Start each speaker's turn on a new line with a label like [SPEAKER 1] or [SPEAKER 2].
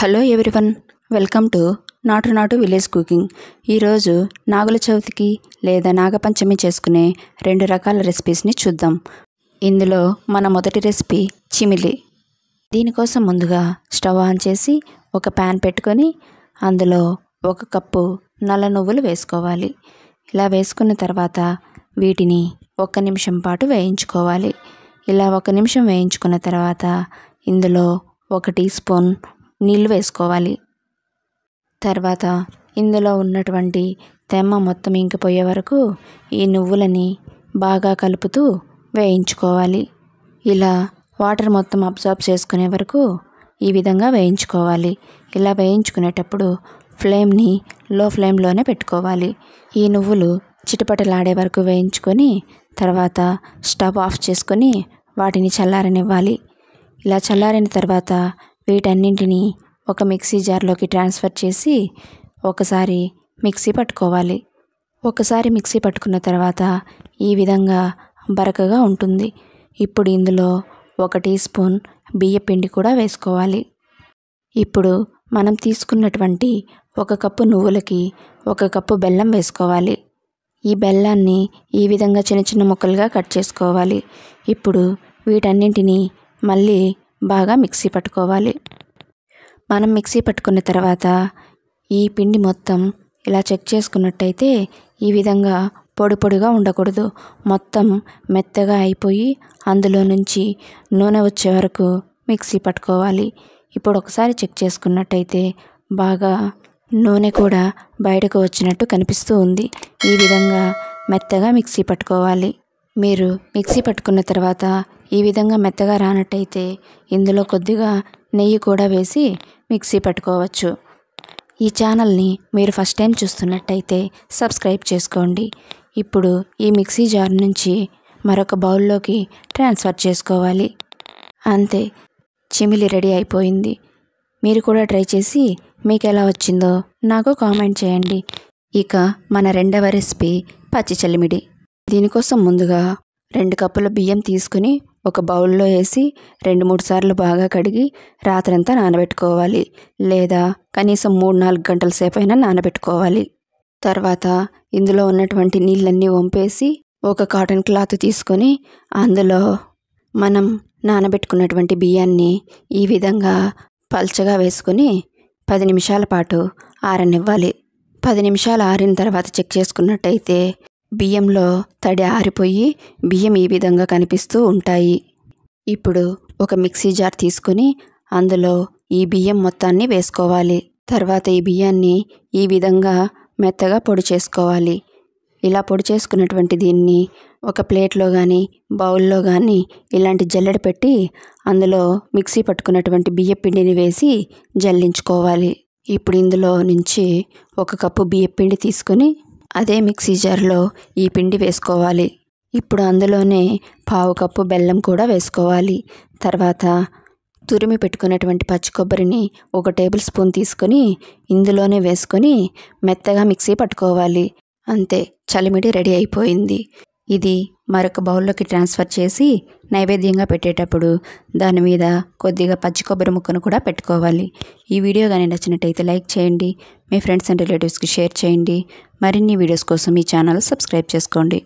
[SPEAKER 1] hello everyone welcome to నాటు నాటు village cooking ఈరోజు నాగుల చవితికి లేదా నాగపంచమి చేసుకునే రెండు రకాల రెసిపీస్ని చూద్దాం ఇందులో మన మొదటి రెసిపీ చిమిలి దీనికోసం ముందుగా స్టవ్ ఆన్ చేసి ఒక ప్యాన్ పెట్టుకొని అందులో ఒక కప్పు నల్ల నువ్వులు వేసుకోవాలి ఇలా వేసుకున్న తర్వాత వీటిని ఒక నిమిషం పాటు వేయించుకోవాలి ఇలా ఒక నిమిషం వేయించుకున్న తర్వాత ఇందులో ఒక టీ స్పూన్ నీళ్ళు వేసుకోవాలి తర్వాత ఇందులో ఉన్నటువంటి తెమ్మ మొత్తం ఇంకిపోయే వరకు ఈ నువ్వులని బాగా కలుపుతూ వేయించుకోవాలి ఇలా వాటర్ మొత్తం అబ్జార్బ్ చేసుకునే వరకు ఈ విధంగా వేయించుకోవాలి ఇలా వేయించుకునేటప్పుడు ఫ్లేమ్ని లో ఫ్లేమ్లోనే పెట్టుకోవాలి ఈ నువ్వులు చిటపటలాడే వరకు వేయించుకొని తర్వాత స్టవ్ ఆఫ్ చేసుకొని వాటిని చల్లారనివ్వాలి ఇలా చల్లారిన తర్వాత వీటన్నింటినీ ఒక మిక్సీ జార్లోకి ట్రాన్స్ఫర్ చేసి ఒకసారి మిక్సీ పట్టుకోవాలి ఒకసారి మిక్సీ పట్టుకున్న తర్వాత ఈ విధంగా బరకగా ఉంటుంది ఇప్పుడు ఇందులో ఒక టీ స్పూన్ బియ్యపిండి కూడా వేసుకోవాలి ఇప్పుడు మనం తీసుకున్నటువంటి ఒక కప్పు నువ్వులకి ఒక కప్పు బెల్లం వేసుకోవాలి ఈ బెల్లాన్ని ఈ విధంగా చిన్న చిన్న ముక్కలుగా కట్ చేసుకోవాలి ఇప్పుడు వీటన్నింటినీ మళ్ళీ బాగా మిక్సీ పట్టుకోవాలి మనం మిక్సీ పట్టుకున్న తర్వాత ఈ పిండి మొత్తం ఇలా చెక్ చేసుకున్నట్టయితే ఈ విధంగా పొడి పొడిగా ఉండకూడదు మొత్తం మెత్తగా అయిపోయి అందులో నుంచి నూనె వచ్చే వరకు మిక్సీ పట్టుకోవాలి ఇప్పుడు ఒకసారి చెక్ చేసుకున్నట్టయితే బాగా నూనె కూడా బయటకు వచ్చినట్టు కనిపిస్తూ ఉంది ఈ విధంగా మెత్తగా మిక్సీ పట్టుకోవాలి మీరు మిక్సీ పట్టుకున్న తర్వాత ఈ విధంగా మెత్తగా రానట్టయితే ఇందులో కొద్దిగా నెయ్యి కూడా వేసి మిక్సీ పట్టుకోవచ్చు ఈ ఛానల్ని మీరు ఫస్ట్ టైం చూస్తున్నట్టయితే సబ్స్క్రైబ్ చేసుకోండి ఇప్పుడు ఈ మిక్సీ జార్ నుంచి మరొక బౌల్లోకి ట్రాన్స్ఫర్ చేసుకోవాలి అంతే చిమిలి రెడీ అయిపోయింది మీరు కూడా ట్రై చేసి మీకు ఎలా వచ్చిందో నాకు కామెంట్ చేయండి ఇక మన రెండవ రెసిపీ పచ్చి చలిమిడి దీనికోసం ముందుగా రెండు కప్పుల బియ్యం తీసుకుని ఒక బౌల్లో వేసి రెండు మూడు సార్లు బాగా కడిగి రాత్రంతా నానబెట్టుకోవాలి లేదా కనీసం మూడు నాలుగు గంటల సేపు అయినా నానబెట్టుకోవాలి తర్వాత ఇందులో ఉన్నటువంటి నీళ్ళన్నీ వంపేసి ఒక కాటన్ క్లాత్ తీసుకొని అందులో మనం నానబెట్టుకున్నటువంటి బియ్యాన్ని ఈ విధంగా పల్చగా వేసుకొని పది నిమిషాల పాటు ఆరనివ్వాలి పది నిమిషాలు ఆరిన తర్వాత చెక్ చేసుకున్నట్టయితే బియ్యంలో తడి ఆరిపోయి బియ్యం ఈ విధంగా కనిపిస్తూ ఉంటాయి ఇప్పుడు ఒక మిక్సీ జార్ తీసుకొని అందులో ఈ బియ్యం మొత్తాన్ని వేసుకోవాలి తర్వాత ఈ బియ్యాన్ని ఈ విధంగా మెత్తగా పొడి చేసుకోవాలి ఇలా పొడి చేసుకున్నటువంటి దీన్ని ఒక ప్లేట్లో కానీ బౌల్లో కానీ ఇలాంటి జల్లెడ పెట్టి అందులో మిక్సీ పట్టుకున్నటువంటి బియ్య పిండిని వేసి జల్లించుకోవాలి ఇప్పుడు ఇందులో నుంచి ఒక కప్పు బియ్య పిండి తీసుకొని అదే మిక్సీ జార్లో ఈ పిండి వేసుకోవాలి ఇప్పుడు అందులోనే పావు కప్పు బెల్లం కూడా వేసుకోవాలి తర్వాత తురిమి పెట్టుకున్నటువంటి పచ్చి కొబ్బరిని ఒక టేబుల్ స్పూన్ తీసుకొని ఇందులోనే వేసుకొని మెత్తగా మిక్సీ పట్టుకోవాలి అంతే చలిమిడి రెడీ అయిపోయింది ఇది మరొక బౌల్లోకి ట్రాన్స్ఫర్ చేసి నైవేద్యంగా పెట్టేటప్పుడు దాని మీద కొద్దిగా పచ్చి కొబ్బరి ముక్కను కూడా పెట్టుకోవాలి ఈ వీడియో కానీ నచ్చినట్టయితే లైక్ చేయండి మీ ఫ్రెండ్స్ అండ్ రిలేటివ్స్కి షేర్ చేయండి మరిన్ని వీడియోస్ కోసం ఈ ఛానల్ సబ్స్క్రైబ్ చేసుకోండి